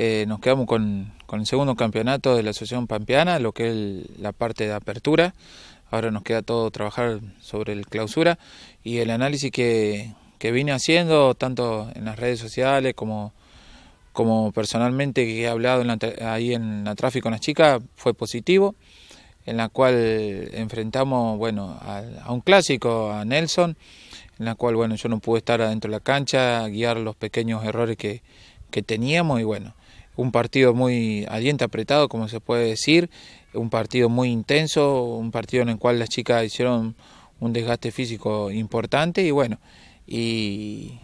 Eh, nos quedamos con, el segundo campeonato de la Asociación Pampeana, lo que es la parte de apertura. Ahora nos queda todo trabajar sobre el clausura y el análisis que, que vine haciendo, tanto en las redes sociales como, como personalmente que he hablado ahí en la tráfico con las chicas, fue positivo, en la cual enfrentamos bueno, a, un clásico, a Nelson, en la cual bueno, yo no pude estar adentro de la cancha, guiar los pequeños errores que, que teníamos y bueno, un partido muy a apretado, como se puede decir, un partido muy intenso, un partido en el cual las chicas hicieron un desgaste físico importante y bueno, y,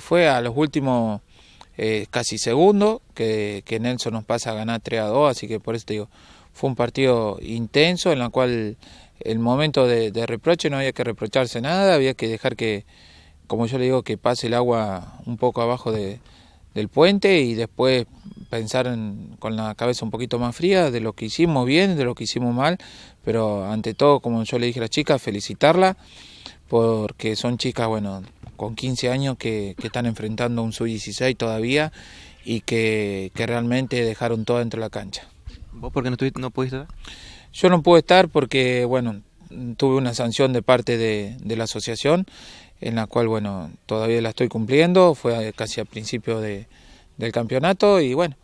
fue a los últimos eh, casi segundos que, Nelson nos pasa a ganar 3 a 2, así que por eso digo, fue un partido intenso en el cual el momento de, reproche no había que reprocharse nada, había que dejar que, como yo le digo, que pase el agua un poco abajo de, del puente y después pensar con la cabeza un poquito más fría de lo que hicimos bien, de lo que hicimos mal, pero ante todo, como yo le dije a la chica, felicitarla, porque son chicas, bueno, con 15 años que, están enfrentando un sub-16 todavía y que, realmente dejaron todo dentro de la cancha. ¿Vos por qué no, estuviste, pudiste estar? Yo no pude estar porque, bueno, tuve una sanción de parte de, de la asociación, en la cual, bueno, todavía la estoy cumpliendo, fue casi a principio de, del campeonato y bueno,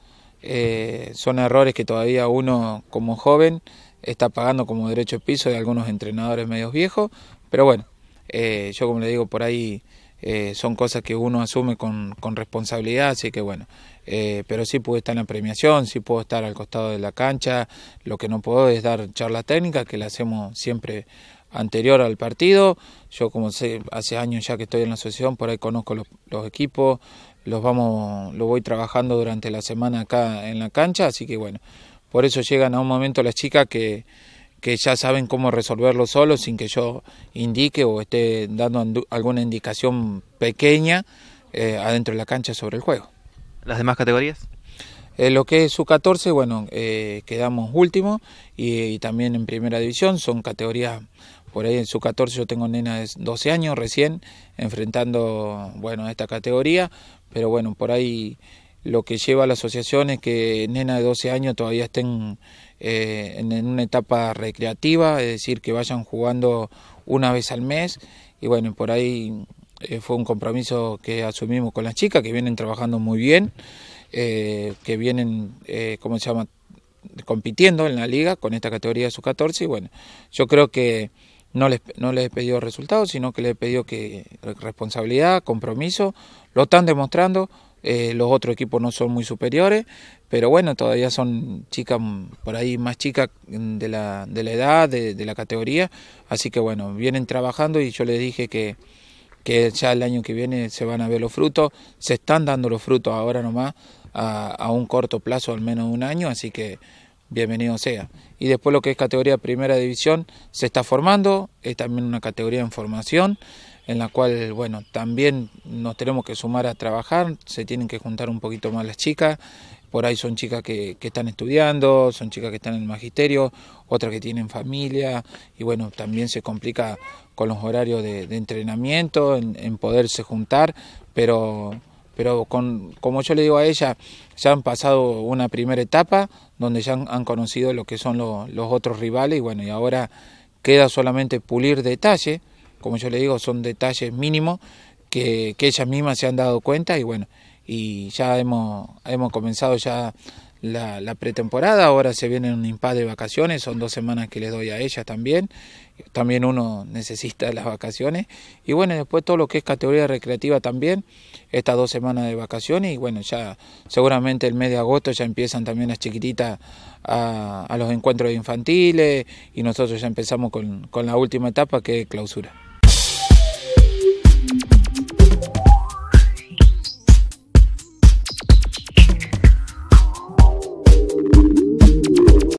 eh, son errores que todavía uno como joven está pagando como derecho de piso de algunos entrenadores medios viejos, pero bueno, eh, yo como le digo, por ahí eh, son cosas que uno asume con, responsabilidad, así que bueno, pero sí pude estar en la premiación, sí puedo estar al costado de la cancha, lo que no puedo es dar charlas técnicas, que la hacemos siempre anterior al partido. Yo como sé, hace años ya que estoy en la asociación, por ahí conozco los equipos, los vamos, lo voy trabajando durante la semana acá en la cancha, así que bueno, por eso llegan a un momento las chicas que, ya saben cómo resolverlo solo sin que yo indique o esté dando alguna indicación pequeña eh, adentro de la cancha sobre el juego. ¿Las demás categorías? Eh, lo que es su 14, bueno, eh, quedamos último y, y, también en primera división, son categorías por ahí en su 14 yo tengo nena de 12 años recién enfrentando, bueno, esta categoría, pero bueno, por ahí lo que lleva a la asociación es que nena de 12 años todavía estén eh, en, una etapa recreativa, es decir, que vayan jugando una vez al mes y bueno, por ahí eh, fue un compromiso que asumimos con las chicas que vienen trabajando muy bien, eh, que vienen, ¿cómo se llama?, compitiendo en la liga con esta categoría de sub-14 y bueno, yo creo que no les, no les he pedido resultados, sino que les he pedido que responsabilidad, compromiso, lo están demostrando, eh, los otros equipos no son muy superiores, pero bueno, todavía son chicas por ahí más chicas de la, de la edad, de, la categoría, así que bueno, vienen trabajando y yo les dije que, ya el año que viene se van a ver los frutos, se están dando los frutos ahora nomás a, a un corto plazo, al menos un año, así que bienvenido sea. Y después lo que es categoría primera división se está formando, es también una categoría en formación en la cual, bueno, también nos tenemos que sumar a trabajar, se tienen que juntar un poquito más las chicas, por ahí son chicas que, que están estudiando, son chicas que están en el magisterio, otras que tienen familia, y bueno, también se complica con los horarios de, entrenamiento, en poderse juntar, pero pero con, como yo le digo a ella, ya han pasado una primera etapa donde ya han, conocido lo que son los otros rivales y bueno, y ahora queda solamente pulir detalles, como yo le digo, son detalles mínimos que, que ellas mismas se han dado cuenta y bueno, y ya hemos, hemos comenzado ya la, pretemporada. Ahora se viene un impas de vacaciones, son dos semanas que les doy a ellas también. También uno necesita las vacaciones. Y bueno, después todo lo que es categoría recreativa también, estas dos semanas de vacaciones. Y bueno, ya seguramente el mes de agosto ya empiezan también las chiquititas a, los encuentros infantiles. Y nosotros ya empezamos con, con la última etapa que es clausura.